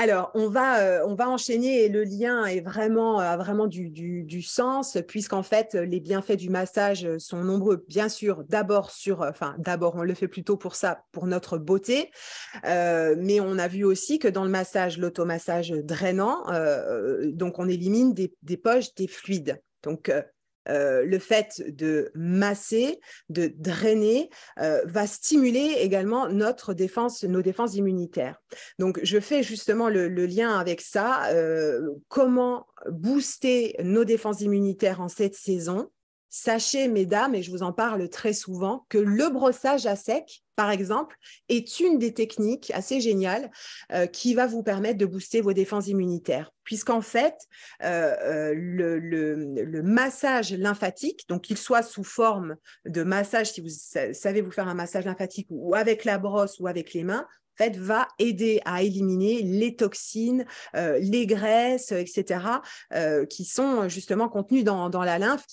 Alors, on va, euh, on va enchaîner et le lien est vraiment, euh, a vraiment du, sens, puisqu'en fait, les bienfaits du massage euh, sont nombreux, bien sûr, d'abord sur, enfin, d'abord, on le fait plutôt pour ça, pour notre beauté, mais on a vu aussi que dans le massage, l'automassage drainant, donc on élimine des, des poches, des fluides. Donc, euh, le fait de masser, de drainer, euh, va stimuler également notre défense, nos défenses immunitaires. Donc, je fais justement le, lien avec ça. Euh, comment booster nos défenses immunitaires en cette saison Sachez, mesdames, et je vous en parle très souvent, que le brossage à sec, par exemple, est une des techniques assez géniales euh, qui va vous permettre de booster vos défenses immunitaires. Puisqu'en fait, euh, euh, le, le, massage lymphatique, donc qu'il soit sous forme de massage, si vous savez vous faire un massage lymphatique ou avec la brosse ou avec les mains, va aider à éliminer les toxines, euh, les graisses, etc., euh, qui sont justement contenues dans, la lymphe,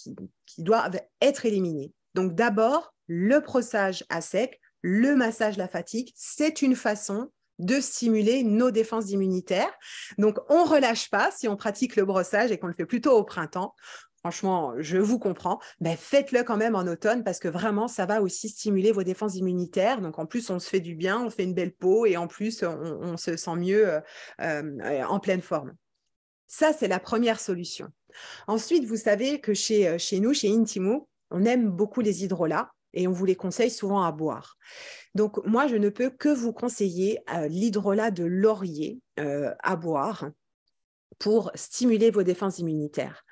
qui, doivent être éliminées. Donc d'abord, le brossage à sec, le massage la fatigue, c'est une façon de stimuler nos défenses immunitaires. Donc, on relâche pas si on pratique le brossage et qu'on le fait plutôt au printemps franchement, je vous comprends, mais ben, faites-le quand même en automne parce que vraiment, ça va aussi stimuler vos défenses immunitaires. Donc, en plus, on se fait du bien, on fait une belle peau et en plus, on, se sent mieux euh, euh, en pleine forme. Ça, c'est la première solution. Ensuite, vous savez que chez, euh, nous, chez Intimo, on aime beaucoup les hydrolats et on vous les conseille souvent à boire. Donc moi, je ne peux que vous conseiller l'hydrolat de laurier à boire pour stimuler vos défenses immunitaires.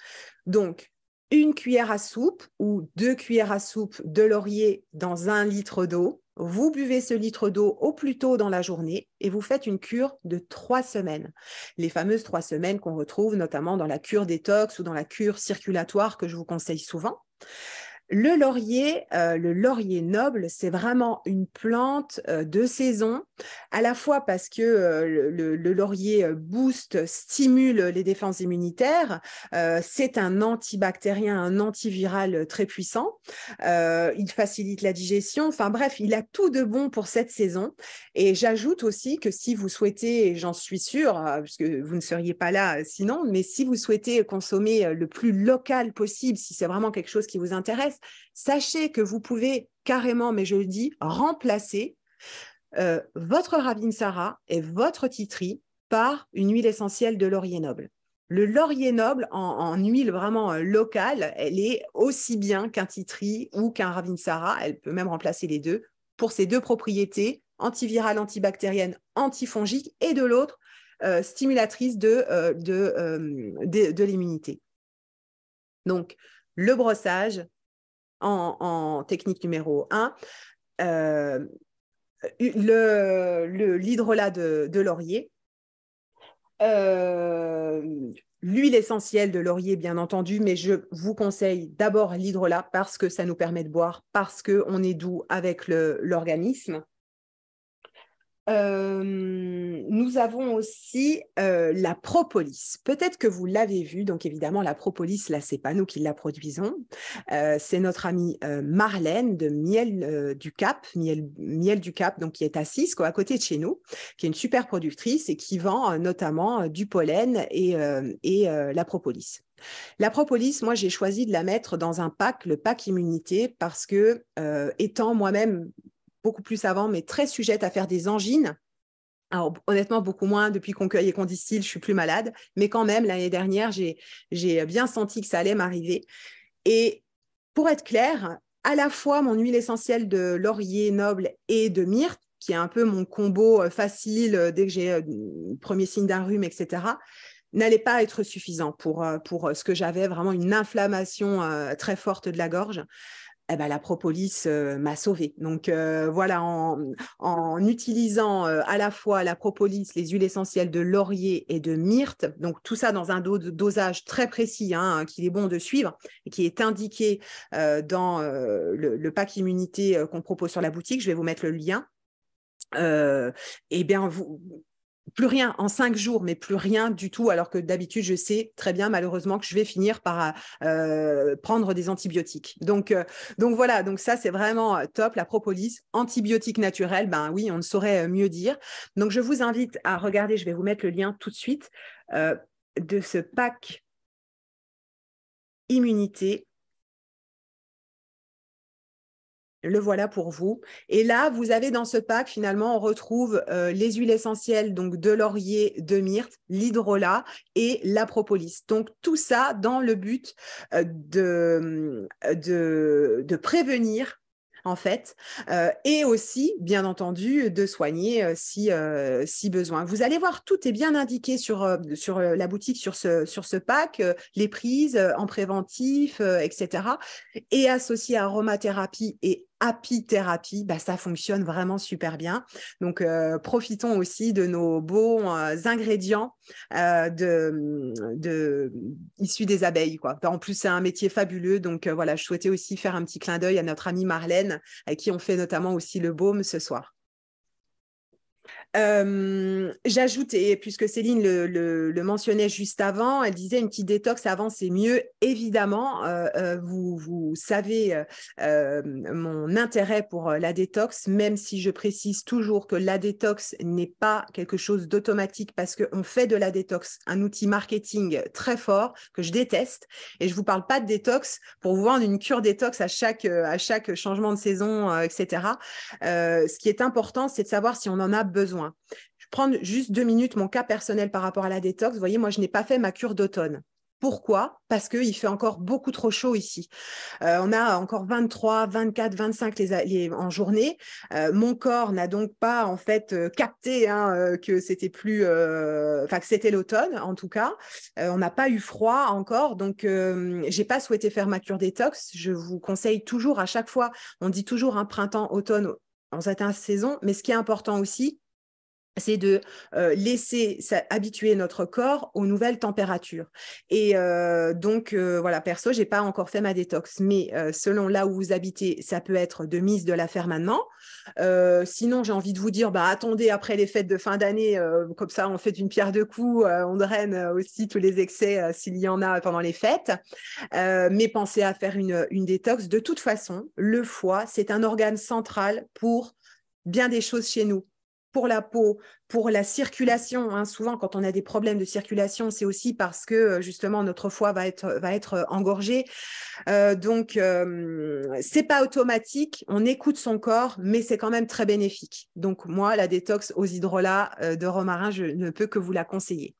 Donc, une cuillère à soupe ou deux cuillères à soupe de laurier dans un litre d'eau. Vous buvez ce litre d'eau au plus tôt dans la journée et vous faites une cure de trois semaines. Les fameuses trois semaines qu'on retrouve notamment dans la cure détox ou dans la cure circulatoire que je vous conseille souvent. Le laurier, euh, le laurier noble, c'est vraiment une plante euh, de saison, à la fois parce que euh, le, laurier booste, stimule les défenses immunitaires, c'est un antibactérien, un antiviral très puissant, il facilite la digestion, enfin bref, il a tout de bon pour cette saison. Et j'ajoute aussi que si vous souhaitez, et j'en suis sûre, puisque vous ne seriez pas là sinon, mais si vous souhaitez consommer le plus local possible, si c'est vraiment quelque chose qui vous intéresse, sachez que vous pouvez carrément, mais je le dis, remplacer euh, votre votre Ravinsara et votre titri par une huile essentielle de laurier noble. Le laurier noble en, huile vraiment euh, locale, elle est aussi bien qu'un titri ou qu'un Ravinsara, elle peut même remplacer les deux pour ses deux propriétés antivirale, antibactérienne, antifongique et de l'autre euh, stimulatrice de l'immunité. Donc, le brossage, en, technique numéro 1, euh, l'hydrolat de, laurier, euh, l'huile essentielle de laurier, bien entendu, mais je vous conseille d'abord l'hydrolat parce que ça nous permet de boire, parce qu'on est doux avec l'organisme nous avons aussi la propolis. Peut-être que vous l'avez vu. Donc évidemment, la propolis, là, c'est pas nous qui la produisons. c'est notre amie Marlène de Miel du Cap, Miel, Miel, du Cap, donc qui est à Cisco, à côté de chez nous, qui est une super productrice et qui vend notamment du pollen et, la propolis. La propolis, moi, j'ai choisi de la mettre dans un pack, le pack immunité, parce que, étant moi-même beaucoup plus avant, mais très sujette à faire des angines. Alors, honnêtement, beaucoup moins depuis qu'on cueille et qu'on distille, je suis plus malade. Mais quand même, l'année dernière, j'ai bien senti que ça allait m'arriver. Et pour être clair, à la fois mon huile essentielle de laurier noble et de myrte, qui est un peu mon combo euh, facile euh, dès que j'ai le euh, premier signe d'un rhume, etc., n'allait pas être suffisant pour ce que j'avais, vraiment une inflammation très forte de la gorge. Eh ben, la propolis euh, m'a sauvée. Donc euh, voilà, en, utilisant euh, à la fois la propolis, les huiles essentielles de laurier et de myrte, donc tout ça dans un dosage très précis hein, qu'il est bon de suivre et qui est indiqué dans le, le, pack immunité qu'on propose sur la boutique. Je vais vous mettre le lien. eh bien, vous, plus rien en cinq jours, mais plus rien du tout, alors que d'habitude, je sais très bien, malheureusement, que je vais finir par euh, prendre des antibiotiques. Donc, euh, donc voilà, donc ça, c'est vraiment euh, top, la propolis, antibiotiques naturels, ben oui, on ne saurait mieux dire. Donc, je vous invite à regarder, je vais vous mettre le lien tout de suite, de ce pack immunité le voilà pour vous. Et là, vous avez dans ce pack, finalement, on retrouve euh, les huiles essentielles, donc de laurier, de myrte, l'hydrolat et la propolis. Donc, tout ça dans le but euh, euh, de, de, prévenir en fait, et aussi, bien entendu, de soigner si, si besoin. Vous allez voir, tout est bien indiqué sur, sur la boutique, sur ce, sur ce pack, les prises en préventif, etc. Et associé à aromathérapie et happy thérapie, bah, ça fonctionne vraiment super bien. Donc, euh, profitons aussi de nos beaux ingrédients euh, de, mm, de, issus des abeilles. Quoi. En plus, c'est un métier fabuleux. Donc, euh, voilà, je souhaitais aussi faire un petit clin d'œil à notre amie Marlène, à qui on fait notamment aussi le baume ce soir. Euh, j'ajoute, et puisque Céline le, mentionnait juste avant, elle disait une petite détox avant, c'est mieux. Évidemment, euh, euh, vous, savez mon intérêt pour la détox, même si je précise toujours que la détox n'est pas quelque chose d'automatique parce qu'on fait de la détox un outil marketing très fort que je déteste. Et je ne vous parle pas de détox pour vous vendre une cure détox à chaque, à chaque changement de saison, etc. ce qui est important, c'est de savoir si on en a besoin. Hein. je prends juste deux minutes mon cas personnel par rapport à la détox. Vous voyez, moi, je n'ai pas fait ma cure d'automne. Pourquoi Parce qu'il fait encore beaucoup trop chaud ici. Euh, on a encore 23, 24, 25 les, en journée. Euh, mon corps n'a donc pas en fait euh, capté hein, que c'était plus, enfin que c'était l'automne en tout cas. on n'a pas eu froid encore, donc j'ai pas souhaité faire ma cure détox. Je vous conseille toujours à chaque fois. On dit toujours un hein, printemps, automne, en certaines saison Mais ce qui est important aussi, c'est de euh, laisser habituer notre corps aux nouvelles températures. Et euh, donc, euh, voilà, perso, j'ai pas encore fait ma détox, mais selon là où vous habitez, ça peut être de mise de la faire maintenant. sinon, j'ai envie de vous dire, bah, attendez après les fêtes de fin d'année, comme ça, on fait une pierre de coups, on draine aussi tous les excès s'il y en a pendant les fêtes. mais pensez à faire une, une détox. De toute façon, le foie, c'est un organe central pour bien des choses chez nous pour la peau, pour la circulation. Hein. Souvent, quand on a des problèmes de circulation, c'est aussi parce que euh, justement notre foie va être, va être euh, engorgé. Euh, donc, c'est pas automatique. On écoute son corps, mais c'est quand même très bénéfique. Donc, moi, la détox aux hydrolats de romarin, je ne peux que vous la conseiller.